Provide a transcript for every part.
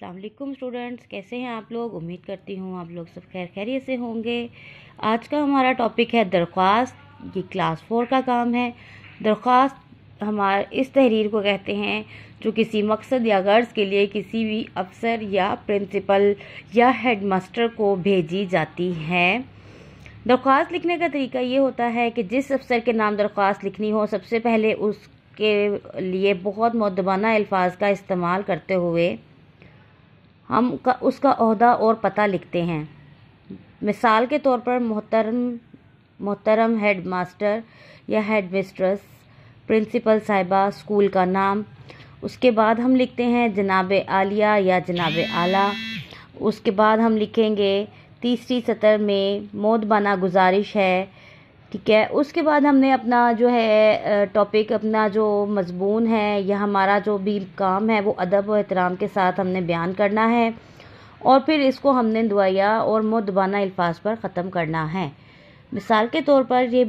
अस्सलाम वालेकुम स्टूडेंट्स कैसे हैं आप लोग उम्मीद करती हूँ आप लोग सब खैर खैरियत से होंगे आज का हमारा टॉपिक है दरख्वास्त ये क्लास फोर का काम है दरख्वास्त हमारे इस तहरीर को कहते हैं जो किसी मकसद या गर्ज के लिए किसी भी अफसर या प्रिंसिपल या हेडमास्टर को भेजी जाती है दरख्वास्त लिखने का तरीका ये होता है कि जिस अफसर के नाम दरख्वास्त लिखनी हो सबसे पहले उसके लिए बहुत मदबाना अल्फाज का इस्तेमाल करते हुए हम का उसका अहदा और पता लिखते हैं मिसाल के तौर पर मोहतरम मोहतरम हेड मास्टर या हेड मिस्ट्रेस प्रिंसिपल साहिबा स्कूल का नाम उसके बाद हम लिखते हैं जनाब आलिया या जनाब आला उसके बाद हम लिखेंगे तीसरी सतर में मोदबाना गुजारिश है ठीक है उसके बाद हमने अपना जो है टॉपिक अपना जो मजमून है या हमारा जो भी काम है वो अदब और एहतराम के साथ हमने बयान करना है और फिर इसको हमने दुआया और मुदबाना अल्फाज पर ख़त्म करना है मिसाल के तौर पर ये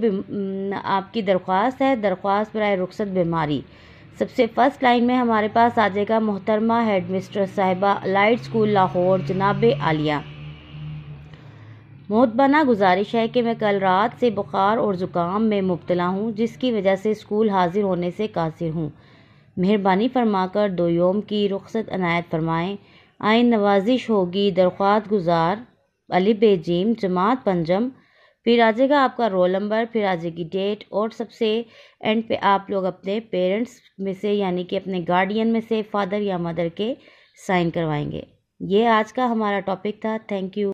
आपकी दरख्वास्त है दरख्वास्त बर रुखसत बीमारी सबसे फर्स्ट लाइन में हमारे पास आ जाएगा मोहतरमा हेड मिस्टर साहिबा अलाइड स्कूल लाहौर जनाब आलिया मोतबना गुजारिश है कि मैं कल रात से बुखार और ज़ुकाम में मुबतला हूँ जिसकी वजह से स्कूल हाजिर होने से कासिर हूँ मेहरबानी फरमाकर दो योम की रुख्सत अनायत फरमाएँ आइन नवाजिश होगी दरख्वात गुजार अली बेजीम जमात पंजम फिर आ जाएगा आपका रोल नंबर फिर आ जाएगी डेट और सबसे एंड पे आप लोग अपने पेरेंट्स में से यानी कि अपने गार्डियन में से फादर या मदर के साइन करवाएंगे ये आज का हमारा टॉपिक था थैंक यू